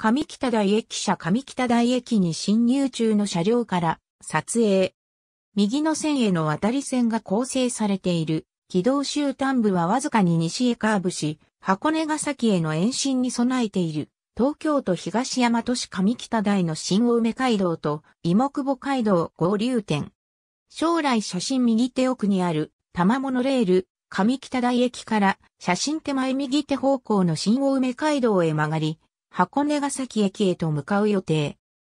上北台駅舎上北台駅に進入中の車両から撮影。右の線への渡り線が構成されている軌道終端部はわずかに西へカーブし、箱根ヶ崎への延伸に備えている東京都東大和市上北台の新大梅街道と芋久保街道合流点。将来写真右手奥にある玉物レール上北台駅から写真手前右手方向の新大梅街道へ曲がり、箱根ヶ崎駅へと向かう予定。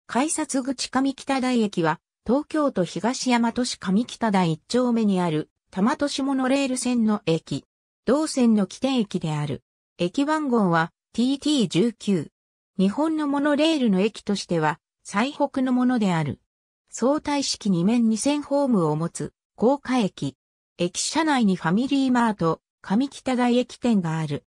改札口上北台駅は、東京都東大和市上北台1丁目にある、多摩都市モノレール線の駅。同線の起点駅である。駅番号は TT19。日本のモノレールの駅としては、最北のものである。相対式2面2線ホームを持つ、高架駅。駅舎内にファミリーマート、上北台駅店がある。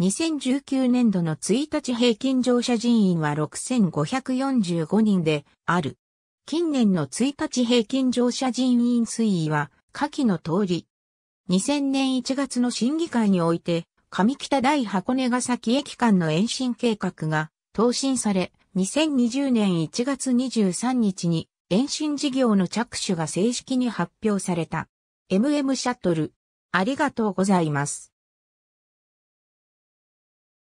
2019年度の1日平均乗車人員は6545人である。近年の1日平均乗車人員推移は下記の通り。2000年1月の審議会において、上北大箱根ヶ崎駅間の延伸計画が答申され、2020年1月23日に延伸事業の着手が正式に発表された。MM シャトル、ありがとうございます。